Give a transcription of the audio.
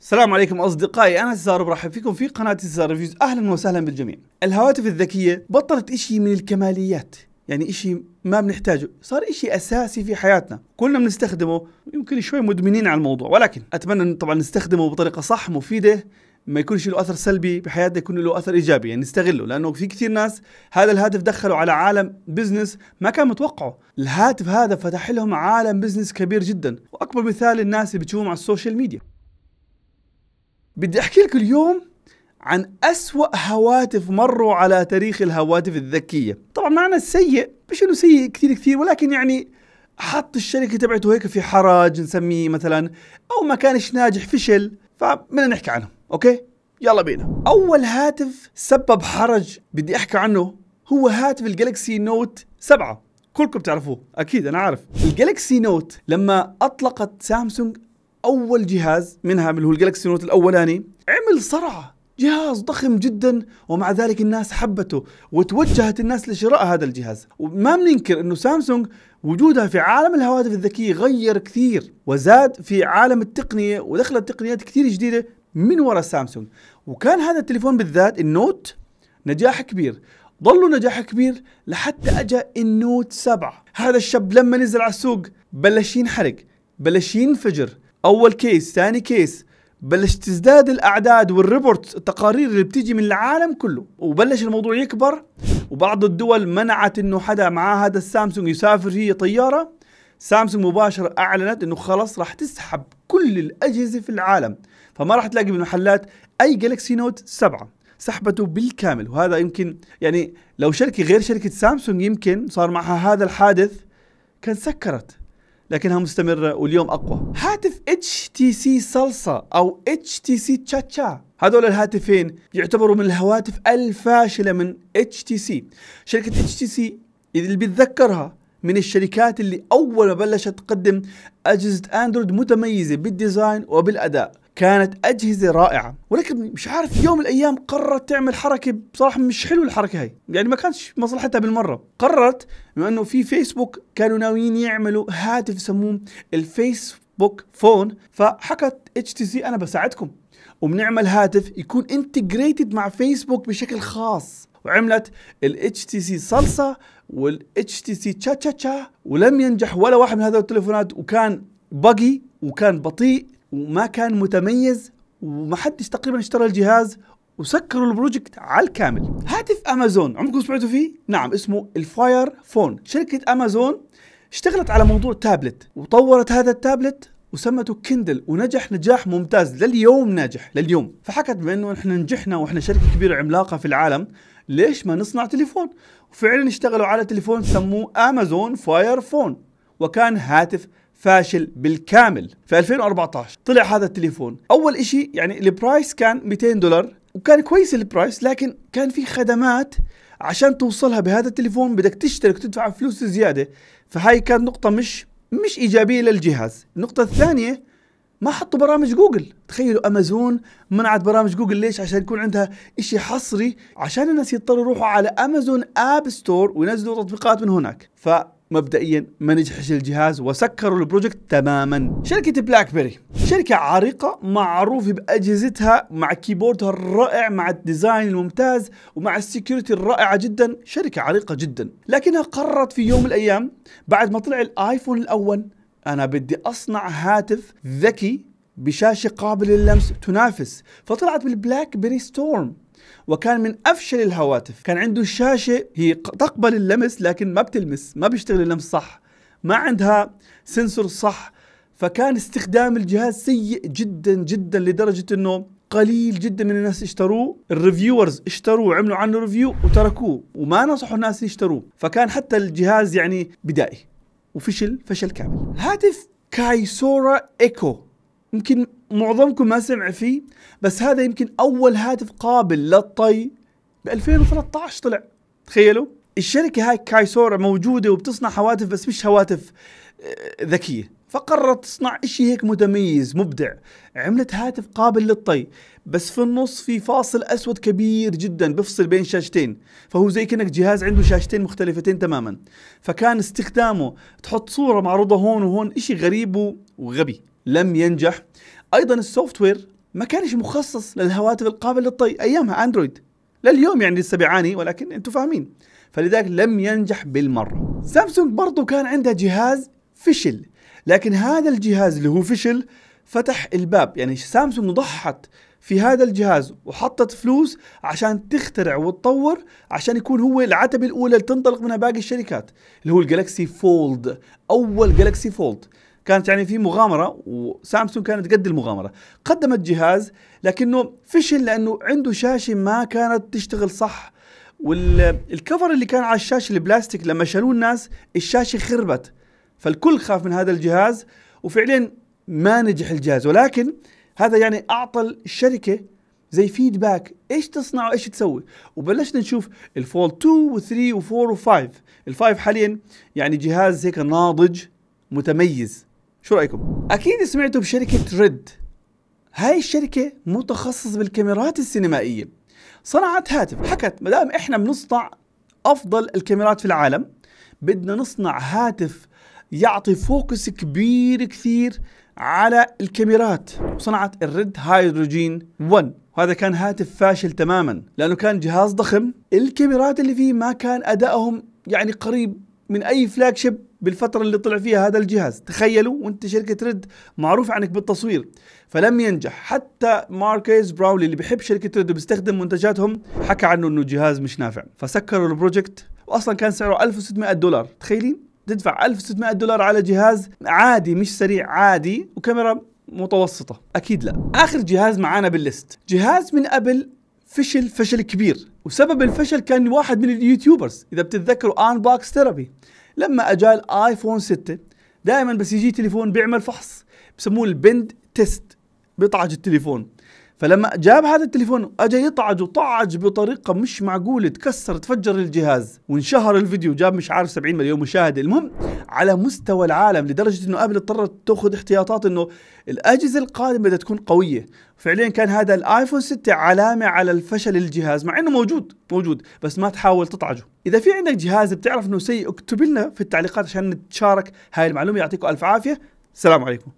السلام عليكم اصدقائي انا سزار برحب فيكم في قناه سزار ريفيوز اهلا وسهلا بالجميع الهواتف الذكيه بطلت اشي من الكماليات يعني اشي ما بنحتاجه صار اشي اساسي في حياتنا كلنا بنستخدمه يمكن شوي مدمنين على الموضوع ولكن اتمنى طبعا نستخدمه بطريقه صح مفيده ما يكونش له اثر سلبي بحياتنا يكون له اثر ايجابي يعني نستغله لانه في كثير ناس هذا الهاتف دخله على عالم بزنس ما كان متوقعه الهاتف هذا فتح لهم عالم بزنس كبير جدا واكبر مثال الناس اللي بتشوفهم على السوشيال ميديا بدي احكي لك اليوم عن أسوأ هواتف مروا على تاريخ الهواتف الذكية طبعا معنى السيء مش انه سيء كثير كثير ولكن يعني حط الشركة تبعته هيك في حرج نسميه مثلا او ما كانش ناجح فشل فبدنا نحكي عنه اوكي يلا بينا اول هاتف سبب حرج بدي احكي عنه هو هاتف الجالكسي نوت 7 كلكم بتعرفوه اكيد انا عارف الجالكسي نوت لما اطلقت سامسونج اول جهاز منها اللي هو الجلاكسي نوت الاولاني عمل صرعه جهاز ضخم جدا ومع ذلك الناس حبته وتوجهت الناس لشراء هذا الجهاز وما بننكر انه سامسونج وجودها في عالم الهواتف الذكية غير كثير وزاد في عالم التقنية ودخلت تقنيات كثير جديدة من وراء سامسونج وكان هذا التليفون بالذات النوت نجاح كبير ظلوا نجاح كبير لحتى اجى النوت 7 هذا الشاب لما نزل على السوق بلش ينحرق بلش ينفجر اول كيس ثاني كيس بلش تزداد الاعداد والريبورت التقارير اللي بتيجي من العالم كله وبلش الموضوع يكبر وبعض الدول منعت انه حدا معاه هذا السامسونج يسافر هي طياره سامسونج مباشرة أعلنت أنه خلاص راح تسحب كل الأجهزة في العالم فما راح تلاقي بالمحلات أي جالكسي نوت 7 سحبته بالكامل وهذا يمكن يعني لو شركة غير شركة سامسونج يمكن صار معها هذا الحادث كان سكرت لكنها مستمرة واليوم أقوى هاتف اتش تي سي صلصة أو اتش تي سي تشا هذول الهاتفين يعتبروا من الهواتف الفاشلة من اتش تي سي شركة اتش تي سي اللي بتذكرها من الشركات اللي أول ما بلشت تقدم أجهزة أندرويد متميزة بالديزاين وبالأداء كانت اجهزه رائعه ولكن مش عارف في يوم من الايام قررت تعمل حركه بصراحه مش حلوه الحركه هاي يعني ما كانتش مصلحتها بالمره قررت بما انه في فيسبوك كانوا ناويين يعملوا هاتف يسموه الفيسبوك فون فحكت اتش تي سي انا بساعدكم وبنعمل هاتف يكون انتجريتد مع فيسبوك بشكل خاص وعملت ال سي صلصة وال سي تشا تشا تشا ولم ينجح ولا واحد من هذول التليفونات وكان باجي وكان بطيء وما كان متميز وما حدش تقريبا اشترى الجهاز وسكروا البروجكت على الكامل هاتف امازون عمركم سمعتوا فيه نعم اسمه الفاير فون شركه امازون اشتغلت على موضوع تابلت وطورت هذا التابلت وسمته كندل ونجح نجاح ممتاز لليوم ناجح لليوم فحكت بانه احنا نجحنا واحنا شركه كبيره عملاقه في العالم ليش ما نصنع تليفون وفعلا اشتغلوا على تليفون سموه امازون فاير فون وكان هاتف فاشل بالكامل في 2014 طلع هذا التليفون اول شيء يعني البرايس كان 200 دولار وكان كويس البرايس لكن كان في خدمات عشان توصلها بهذا التليفون بدك تشترك وتدفع فلوس زياده فهاي كانت نقطه مش مش ايجابيه للجهاز النقطه الثانيه ما حطوا برامج جوجل تخيلوا امازون منعت برامج جوجل ليش عشان يكون عندها اشي حصري عشان الناس يضطروا يروحوا على امازون اب ستور وينزلوا تطبيقات من هناك ف مبدئيا ما نجحش الجهاز وسكروا البروجكت تماما شركة بلاك بيري شركة عريقة معروفة بأجهزتها مع كيبوردها الرائع مع الديزاين الممتاز ومع السكيورتي الرائعة جدا شركة عريقة جدا لكنها قررت في يوم من الأيام بعد ما طلع الآيفون الأول أنا بدي أصنع هاتف ذكي بشاشة قابلة للمس تنافس فطلعت بالبلاك بيري ستورم وكان من افشل الهواتف كان عنده شاشه هي تقبل اللمس لكن ما بتلمس ما بيشتغل اللمس صح ما عندها سنسور صح فكان استخدام الجهاز سيء جدا جدا لدرجه انه قليل جدا من الناس اشتروه الريفيورز اشتروه وعملوا عنه ريفيو وتركوه وما نصحوا الناس يشتروه فكان حتى الجهاز يعني بدائي وفشل فشل كامل هاتف كايسورا ايكو يمكن معظمكم ما سمع فيه بس هذا يمكن اول هاتف قابل للطي ب 2013 طلع تخيلوا الشركه هاي كايسورا موجوده وبتصنع هواتف بس مش هواتف آه، ذكيه فقررت تصنع شيء هيك متميز مبدع عملت هاتف قابل للطي بس في النص في فاصل اسود كبير جدا بفصل بين شاشتين فهو زي كانك جهاز عنده شاشتين مختلفتين تماما فكان استخدامه تحط صوره معروضه هون وهون شيء غريب وغبي لم ينجح ايضا السوفت وير ما كانش مخصص للهواتف القابله للطي ايامها اندرويد لليوم يعني لسه بيعاني ولكن انتم فاهمين فلذلك لم ينجح بالمره سامسونج برضو كان عندها جهاز فشل لكن هذا الجهاز اللي هو فشل فتح الباب يعني سامسونج ضحت في هذا الجهاز وحطت فلوس عشان تخترع وتطور عشان يكون هو العتبة الأولى اللي تنطلق منها باقي الشركات اللي هو الجالكسي فولد أول جالكسي فولد كانت يعني في مغامره وسامسونج كانت قد المغامره قدمت جهاز لكنه فشل لانه عنده شاشه ما كانت تشتغل صح والكفر اللي كان على الشاشه البلاستيك لما شالوه الناس الشاشه خربت فالكل خاف من هذا الجهاز وفعليا ما نجح الجهاز ولكن هذا يعني اعطى الشركه زي فيدباك ايش تصنع وايش تسوي وبلشنا نشوف الفول 2 و3 و4 و5 الفايف حاليا يعني جهاز هيك ناضج متميز شو رايكم اكيد سمعتوا بشركه ريد هاي الشركه متخصصه بالكاميرات السينمائيه صنعت هاتف حكت ما دام احنا بنصنع افضل الكاميرات في العالم بدنا نصنع هاتف يعطي فوكس كبير كثير على الكاميرات وصنعت الريد هيدروجين 1 وهذا كان هاتف فاشل تماما لانه كان جهاز ضخم الكاميرات اللي فيه ما كان ادائهم يعني قريب من اي فلاج شيب بالفترة اللي طلع فيها هذا الجهاز تخيلوا وانت شركة ريد معروف عنك بالتصوير فلم ينجح حتى ماركيز براولي اللي بيحب شركة ريد وبيستخدم منتجاتهم حكى عنه انه الجهاز مش نافع فسكروا البروجكت واصلا كان سعره 1600 دولار تخيلين تدفع 1600 دولار على جهاز عادي مش سريع عادي وكاميرا متوسطة أكيد لا آخر جهاز معانا باللست جهاز من قبل فشل فشل كبير وسبب الفشل كان واحد من اليوتيوبرز إذا بتتذكروا آن بوكس ثيرابي لما اجى الايفون 6 دائما بس يجي تليفون بيعمل فحص بسموه البند تيست بيطعج التليفون فلما جاب هذا التليفون اجى يطعج وطعج بطريقه مش معقوله تكسر تفجر الجهاز وانشهر الفيديو جاب مش عارف 70 مليون مشاهده المهم على مستوى العالم لدرجه انه ابل اضطرت تاخذ احتياطات انه الاجهزه القادمه بدها تكون قويه فعليا كان هذا الايفون 6 علامه على الفشل الجهاز مع انه موجود موجود بس ما تحاول تطعجه اذا في عندك جهاز بتعرف انه سيء اكتب لنا في التعليقات عشان نتشارك هاي المعلومه يعطيكم الف عافيه السلام عليكم